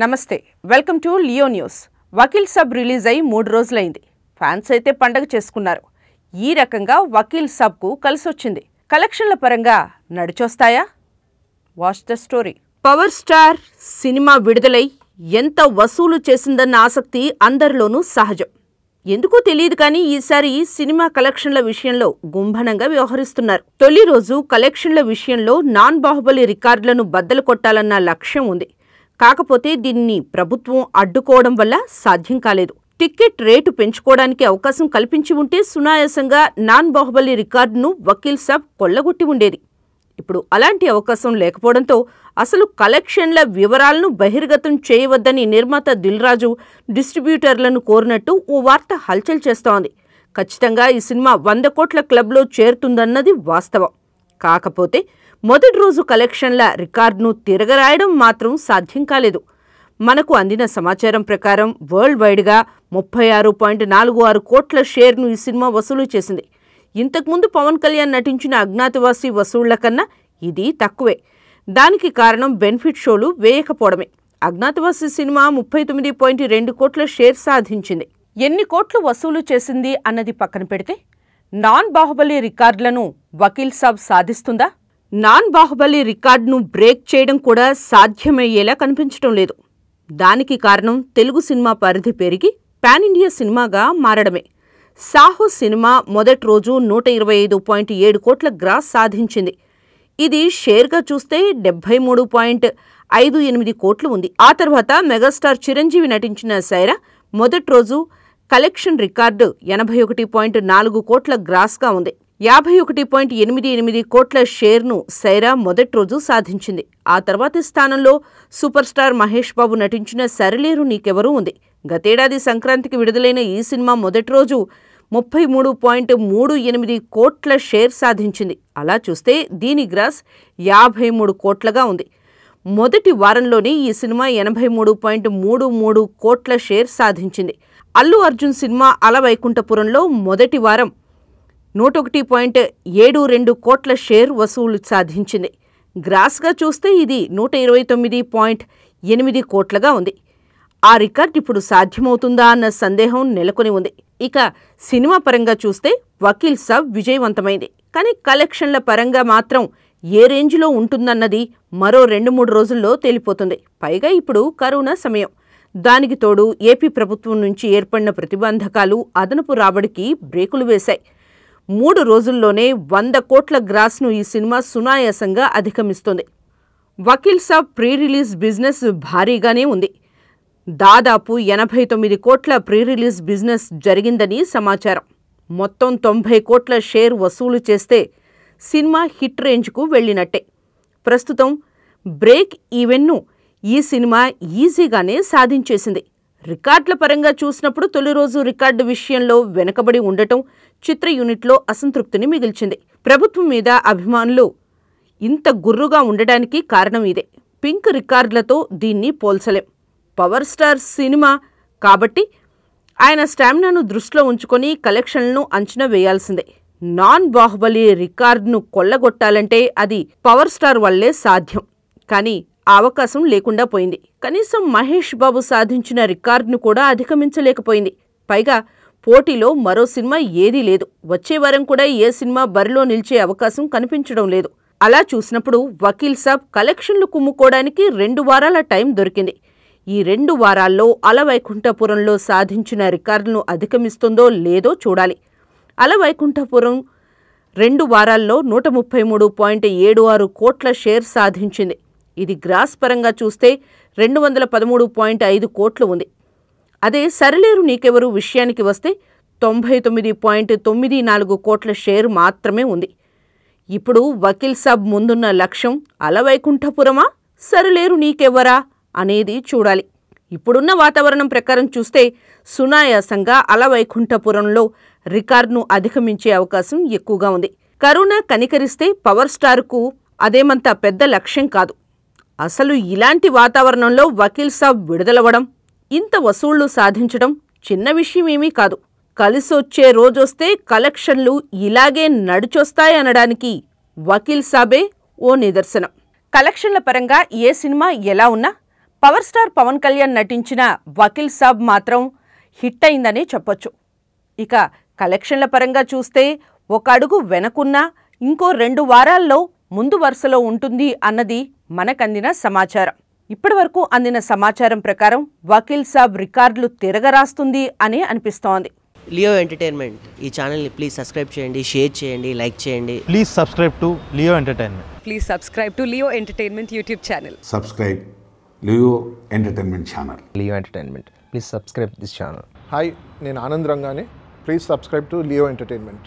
నమస్తే welcome to Leo news Vakeel Saab release అయి మూడు రోజులైంది ఫ్యాన్స్ అయితే పండగ చేసుకున్నారు ఈ రకంగా వకీల్ సబ్కు వచ్చింది కలెక్షన్ల పరంగా నడిచొస్తాయా watch the story power star cinema విడుదలై ఎంత వసూలు చేసిందన్న ఆసక్తి అందరిలోనూ సహజం ఎందుకో తెలియదు కానీ ఈసారి సినిమా కలెక్షన్ల విషయంలో గుంభనంగా వ్యవహరిస్తున్నారు తొలి రోజు కలెక్షన్ల విషయంలో నాన్ బాహుబలి రికార్డులను బద్దలు కొట్టాలన్న లక్ష్యం ఉంది కాకపోతే దీన్ని ప్రభుత్వం అడ్డుకోవడం వల్ల సాధ్యం కాలేదు టిక్కెట్ రేటు పెంచుకోవడానికి అవకాశం కల్పించి ఉంటే సునాయాసంగా నాన్ బాహుబలి రికార్డును వకీల్ సాబ్ కొల్లగొట్టి ఉండేది ఇప్పుడు అలాంటి అవకాశం లేకపోవడంతో అసలు కలెక్షన్ల వివరాలను బహిర్గతం చేయవద్దని నిర్మాత దిల్రాజు డిస్ట్రిబ్యూటర్లను కోరినట్టు ఓ వార్త హల్చల్ చేస్తోంది ఖచ్చితంగా ఈ సినిమా వంద కోట్ల క్లబ్లో చేరుతుందన్నది వాస్తవం కాకపోతే మొదటి రోజు కలెక్షన్ల రికార్డును తిరగరాయడం మాత్రం సాధ్యం కాలేదు మనకు అందిన సమాచారం ప్రకారం వరల్డ్ వైడ్గా ముప్పై ఆరు పాయింట్ నాలుగు ఆరు కోట్ల షేర్ను ఈ సినిమా వసూలు చేసింది ఇంతకుముందు పవన్ కళ్యాణ్ నటించిన అజ్ఞాతవాసి వసూళ్ల కన్నా ఇది తక్కువే దానికి కారణం బెనిఫిట్ షోలు వేయకపోవడమే అజ్ఞాతవాసి సినిమా ముప్పై తొమ్మిది పాయింట్ రెండు కోట్ల షేర్ సాధించింది ఎన్ని కోట్లు వసూలు చేసింది అన్నది పక్కన పెడితే నాన్ బాహుబలి రికార్డులను వకీల్ సాబ్ సాధిస్తుందా నాన్ బాహుబలి రికార్డును బ్రేక్ చేయడం కూడా సాధ్యమయ్యేలా కనిపించడం లేదు దానికి కారణం తెలుగు సినిమా పరిధి పెరిగి పాన్ ఇండియా సినిమాగా మారడమే సాహో సినిమా మొదటి రోజు నూట ఇరవై ఐదు పాయింట్ ఏడు కోట్ల గ్రాస్ సాధించింది ఇది షేర్గా చూస్తే డెబ్బై మూడు పాయింట్ ఐదు ఎనిమిది కోట్లు ఉంది ఆ తర్వాత మెగాస్టార్ చిరంజీవి నటించిన సైరా మొదటి రోజు కలెక్షన్ రికార్డు ఎనభై ఒకటి పాయింట్ నాలుగు కోట్ల గ్రాస్గా ఉంది యాభై ఒకటి పాయింట్ ఎనిమిది ఎనిమిది కోట్ల షేర్ను సైరా మొదటి రోజు సాధించింది ఆ తర్వాతి స్థానంలో సూపర్ స్టార్ మహేష్ బాబు నటించిన సరిలేరు నీకెవరు ఉంది గతేడాది సంక్రాంతికి విడుదలైన ఈ సినిమా మొదటి రోజు ముప్పై మూడు పాయింట్ మూడు ఎనిమిది కోట్ల షేర్ సాధించింది అలా చూస్తే దీని గ్రాస్ యాభై మూడు కోట్లగా ఉంది మొదటి వారంలోనే ఈ సినిమా ఎనభై మూడు పాయింట్ మూడు మూడు కోట్ల షేర్ సాధించింది అల్లు అర్జున్ సినిమా అలవైకుంఠపురంలో మొదటి వారం నూట ఒకటి పాయింట్ ఏడు రెండు కోట్ల షేర్ వసూలు సాధించింది గ్రాస్గా చూస్తే ఇది నూట ఇరవై తొమ్మిది పాయింట్ ఎనిమిది కోట్లగా ఉంది ఆ రికార్డ్ ఇప్పుడు సాధ్యమవుతుందా అన్న సందేహం నెలకొని ఉంది ఇక సినిమా పరంగా చూస్తే వకీల్ సాబ్ విజయవంతమైంది కానీ కలెక్షన్ల పరంగా మాత్రం ఏ రేంజ్లో ఉంటుందన్నది మరో రెండు మూడు రోజుల్లో తేలిపోతుంది పైగా ఇప్పుడు కరోనా సమయం దానికి తోడు ఏపీ ప్రభుత్వం నుంచి ఏర్పడిన ప్రతిబంధకాలు అదనపు రాబడికి బ్రేకులు వేశాయి మూడు రోజుల్లోనే వంద కోట్ల గ్రాస్ను ఈ సినిమా సునాయాసంగా అధిగమిస్తోంది Vakeel Saab pre release business భారీగానే ఉంది దాదాపు ఎనభై తొమ్మిది కోట్ల ప్రీ రిలీజ్ బిజినెస్ జరిగిందని సమాచారం మొత్తం తొంభై కోట్ల షేర్ వసూలు చేస్తే సినిమా హిట్ రేంజ్కు వెళ్ళినట్టే ప్రస్తుతం బ్రేక్ ఈవెన్ను ఈ సినిమా ఈజీగానే సాధించేసింది రికార్డుల పరంగా చూసినప్పుడు తొలి రోజు రికార్డు విషయంలో వెనకబడి ఉండటం చిత్ర యూనిట్లో అసంతృప్తిని మిగిల్చింది ప్రభుత్వం మీద అభిమానులు ఇంత గుర్రుగా ఉండడానికి కారణం ఇదే పింక్ రికార్డులతో దీన్ని పోల్చలేం పవర్ స్టార్ సినిమా కాబట్టి ఆయన స్టామినాను దృష్టిలో ఉంచుకొని కలెక్షన్లను అంచనా వేయాల్సిందే నాన్ బాహుబలి రికార్డును కొల్లగొట్టాలంటే అది పవర్ స్టార్ వల్లే సాధ్యం కానీ అవకాశం లేకుండా పోయింది కనీసం మహేష్ బాబు సాధించిన రికార్డును కూడా అధిగమించలేకపోయింది పైగా పోటీలో మరో సినిమా ఏదీ లేదు వచ్చే వారం కూడా ఏ సినిమా బరిలో నిలిచే అవకాశం కనిపించడం లేదు అలా చూసినప్పుడు వకీల్ సాబ్ కలెక్షన్లు కుమ్ముకోవడానికి రెండు వారాల టైం దొరికింది ఈ రెండు వారాల్లో అలవైకుంఠపురంలో సాధించిన రికార్డును అధిగమిస్తుందో లేదో చూడాలి అలవైకుంఠపురం రెండు వారాల్లో నూట ముప్పై మూడు పాయింట్ ఏడు ఆరు కోట్ల షేర్ సాధించింది ఇది గ్రాస్ పరంగా చూస్తే రెండు వందల పదమూడు పాయింట్ ఐదు కోట్లు ఉంది అదే సరిలేరు నీకెవరు విషయానికి వస్తే తొంభై తొమ్మిది పాయింట్ తొమ్మిది నాలుగు కోట్ల షేర్ మాత్రమే ఉంది ఇప్పుడు వకీల్ సాబ్ ముందున్న లక్ష్యం అలవైకుంఠపురమా సరిలేరు నీకెవ్వరా అనేది చూడాలి ఇప్పుడున్న వాతావరణం ప్రకారం చూస్తే సునాయాసంగా అలవైకుంఠపురంలో రికార్డును అధిగమించే అవకాశం ఎక్కువగా ఉంది కరోనా కనికరిస్తే పవర్ స్టార్కు అదేమంత పెద్ద లక్ష్యం కాదు అసలు ఇలాంటి వాతావరణంలో వకీల్ సాబ్ విడుదలవ్వడం ఇంత వసూళ్లు సాధించడం చిన్న విషయమేమీ కాదు కలిసొచ్చే రోజొస్తే కలెక్షన్లు ఇలాగే నడిచొస్తాయనడానికి వకీల్ సాబే ఓ నిదర్శనం కలెక్షన్ల పరంగా ఏ సినిమా ఎలా ఉన్నా పవర్ స్టార్ పవన్ కళ్యాణ్ నటించిన వకీల్ సాబ్ మాత్రం హిట్ అయిందనే చెప్పొచ్చు ఇక కలెక్షన్ల పరంగా చూస్తే ఒక అడుగు వెనకున్నా ఇంకో రెండు వారాల్లో ముందు వరుసలో ఉంటుంది అన్నది మనకందిన సమాచారం ఇప్పటివరకు అందిన సమాచారం ప్రకారం వకీల్ సాబ్ రికార్డులు తిరగరాస్తుంది అని అనిపిస్తోంది లియో ఎంటర్టైన్మెంట్ ఈ ఛానల్ని ప్లీజ్ సబ్స్క్రైబ్ చేయండి షేర్ చేయండి లైక్ చేయండి please subscribe to Leo entertainment please subscribe to Leo entertainment YouTube channel subscribe Leo entertainment channel Leo entertainment please subscribe this channel hi నేను ఆనంద్ రంగానే ప్లీజ్ సబ్స్క్రైబ్ టు లియో ఎంటర్టైన్మెంట్